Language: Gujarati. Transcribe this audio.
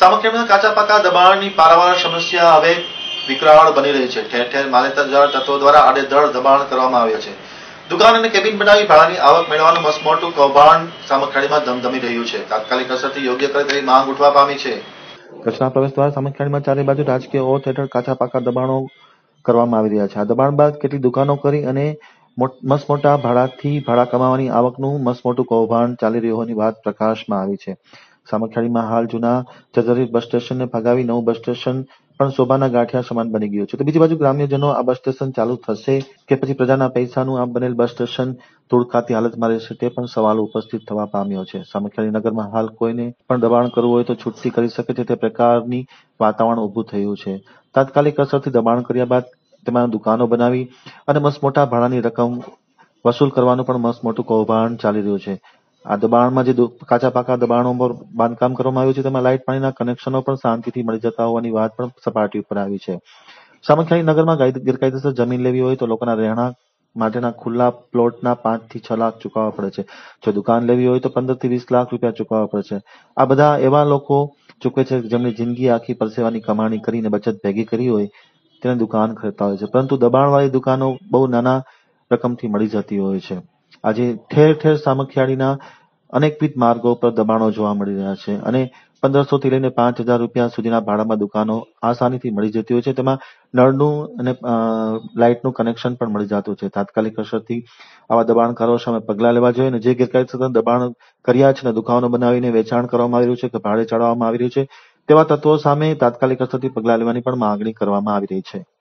ચાણક્યમાં કાચા પાકા દબાણની પારાવાર સમસ્યા હવે વિકરાળ બની રહી છે ઠેર ઠેર માલેતજાર તત્વો દ્વારા આડેધડ દબાણ કરવામાં આવે છે દુકાન અને કેબિન બનાવી ભાડાની આવક મેળવવાનું મસમોટું કૌભાંડ સામખિયાળીમાં ધમધમી રહ્યું છે તાત્કાલિક અસરથી યોગ્ય કરી માંગ ઉઠવા પામી છે કચ્છના પ્રવેશ દ્વારા સામખિયાળીમાં ચારે બાજુ રાજકીય ઓત હેઠળ કાચા પાકા દબાણો કરવામાં આવી રહ્યા છે આ દબાણ બાદ કેટલી દુકાનો કરી અને મોટા ભાડાથી ભાડા કમાવાની આવકનું મસમોટું કૌભાંડ ચાલી રહ્યું હોવાની વાત પ્રકાશમાં આવી છે સામખિયાળીમાં હાલ જૂના જર્જરિત બસ સ્ટેશનને ફગાવી નવું બસ સ્ટેશન પણ શોભાના ગાંઠિયા સમાન બની ગયું છે તો બીજી બાજુ ગ્રામ્યજનો આ બસ સ્ટેશન ચાલુ થશે કે પછી પ્રજાના પૈસાનું આ બનેલ બસ સ્ટેશન ધૂળખાતી હાલતમાં રહેશે તે પણ સવાલ ઉપસ્થિત થવા પામ્યો છે સામખિયાળી નગરમાં હાલ કોઈને પણ દબાણ કરવું હોય તો છૂટથી કરી શકે છે તે પ્રકારની વાતાવરણ ઊભું થયું છે તાત્કાલિક અસરથી દબાણ કર્યા બાદ તેમાં દુકાનો બનાવી અને મસ્ત મોટા ભાડાની રકમ વસૂલ કરવાનું પણ મસ્ત મોટું કૌભાંડ ચાલી રહ્યું છે આ દબાણમાં જે કાચા પાકા દબાણો પર બાંધકામ કરવામાં આવ્યું છે તેમાં લાઇટ પાણીના કનેક્શનો પણ શાંતિથી મળી જતા હોવાની વાત પણ સપાટી ઉપર આવી છે સામખિયાળી નગરમાં ગેરકાયદેસર જમીન લેવી હોય તો લોકોના રહેણાંક માટેના ખુલ્લા પ્લોટના પાંચ થી છ લાખ ચૂકવવા પડે છે જો દુકાન લેવી હોય તો પંદર થી વીસ લાખ રૂપિયા ચૂકવવા પડે છે આ બધા એવા લોકો ચૂકવે છે જેમની જિંદગી આખી પરસેવાની કમાણી કરીને બચત ભેગી કરી હોય તેને દુકાન ખરીદતા હોય છે પરંતુ દબાણવાળી દુકાનો બહુ નાના રકમથી મળી જતી હોય છે આજે ઠેર ઠેર સામખિયાળીના અનેકવિધ માર્ગો પર દબાણો જોવા મળી રહ્યા છે અને પંદરસો થી લઈને પાંચ હજાર રૂપિયા સુધીના ભાડામાં દુકાનો આસાનીથી મળી જતી હોય છે તેમાં નળનું અને લાઇટનું કનેક્શન પણ મળી જતું છે તાત્કાલિક અસરથી આવા દબાણકારો સામે પગલાં લેવા જોઈએ અને જે ગેરકાયદેસર દબાણ કર્યા છે ને દુકાનો બનાવીને વેચાણ કરવામાં આવી રહ્યું છે કે ભાડે ચડાવવામાં આવી રહ્યું છે તેવા તત્વો સામે તાત્કાલિક અસરથી પગલાં લેવાની પણ માંગણી કરવામાં આવી રહી છે